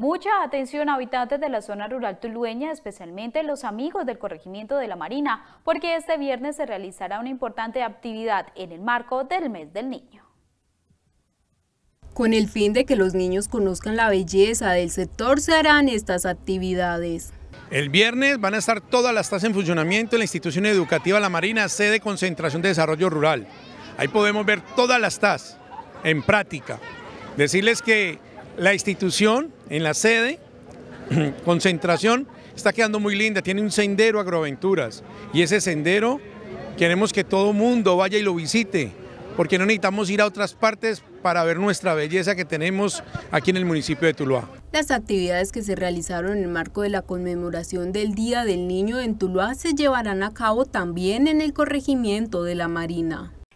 Mucha atención habitantes de la zona rural tulueña, especialmente los amigos del corregimiento de la Marina, porque este viernes se realizará una importante actividad en el marco del mes del niño. Con el fin de que los niños conozcan la belleza del sector se harán estas actividades. El viernes van a estar todas las TAS en funcionamiento en la institución educativa La Marina, sede concentración de desarrollo rural. Ahí podemos ver todas las TAS en práctica. Decirles que la institución en la sede, concentración, está quedando muy linda, tiene un sendero agroaventuras y ese sendero queremos que todo mundo vaya y lo visite porque no necesitamos ir a otras partes para ver nuestra belleza que tenemos aquí en el municipio de Tuluá. Las actividades que se realizaron en el marco de la conmemoración del Día del Niño en Tuluá se llevarán a cabo también en el corregimiento de la Marina.